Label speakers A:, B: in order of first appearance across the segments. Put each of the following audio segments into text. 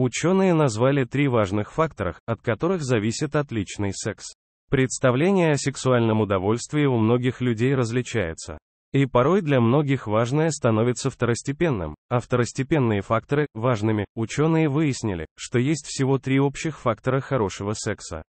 A: Ученые назвали три важных факторах, от которых зависит отличный секс. Представление о сексуальном удовольствии у многих людей различается. И порой для многих важное становится второстепенным, а второстепенные факторы – важными. Ученые выяснили, что есть всего три общих фактора хорошего секса.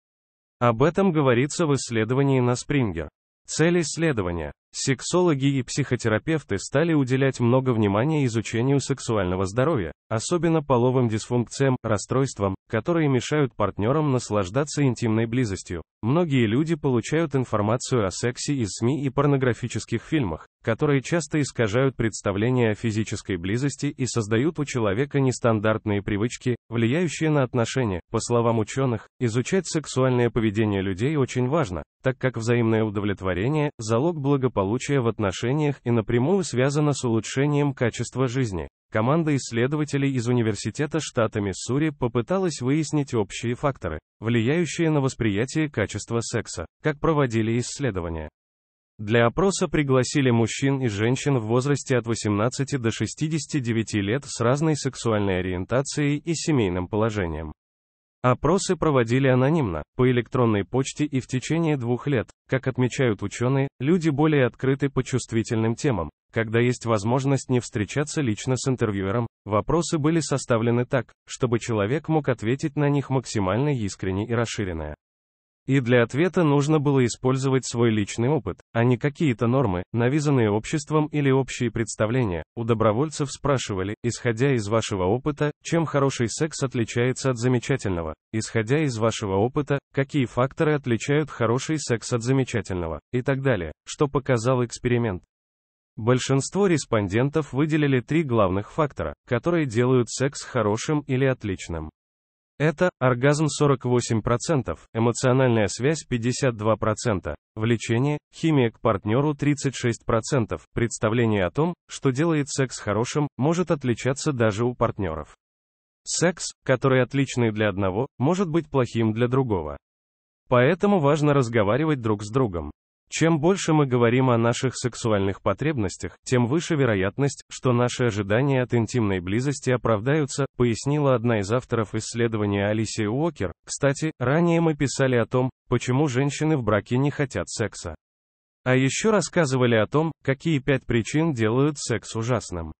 A: Об этом говорится в исследовании на Спрингер. Цель исследования Сексологи и психотерапевты стали уделять много внимания изучению сексуального здоровья, особенно половым дисфункциям, расстройствам, которые мешают партнерам наслаждаться интимной близостью. Многие люди получают информацию о сексе из СМИ и порнографических фильмах, которые часто искажают представление о физической близости и создают у человека нестандартные привычки, влияющие на отношения. По словам ученых, изучать сексуальное поведение людей очень важно, так как взаимное удовлетворение – залог благополучия благополучия в отношениях и напрямую связано с улучшением качества жизни. Команда исследователей из Университета штата Миссури попыталась выяснить общие факторы, влияющие на восприятие качества секса, как проводили исследования. Для опроса пригласили мужчин и женщин в возрасте от 18 до 69 лет с разной сексуальной ориентацией и семейным положением. Опросы проводили анонимно, по электронной почте и в течение двух лет. Как отмечают ученые, люди более открыты по чувствительным темам. Когда есть возможность не встречаться лично с интервьюером, вопросы были составлены так, чтобы человек мог ответить на них максимально искренне и расширенно. И для ответа нужно было использовать свой личный опыт, а не какие-то нормы, навязанные обществом или общие представления. У добровольцев спрашивали, исходя из вашего опыта, чем хороший секс отличается от замечательного, исходя из вашего опыта, какие факторы отличают хороший секс от замечательного, и так далее, что показал эксперимент. Большинство респондентов выделили три главных фактора, которые делают секс хорошим или отличным. Это оргазм 48%, эмоциональная связь 52%, влечение, химия к партнеру 36%. Представление о том, что делает секс хорошим, может отличаться даже у партнеров. Секс, который отличный для одного, может быть плохим для другого. Поэтому важно разговаривать друг с другом. Чем больше мы говорим о наших сексуальных потребностях, тем выше вероятность, что наши ожидания от интимной близости оправдаются, пояснила одна из авторов исследования Алисия Уокер. Кстати, ранее мы писали о том, почему женщины в браке не хотят секса. А еще рассказывали о том, какие пять причин делают секс ужасным.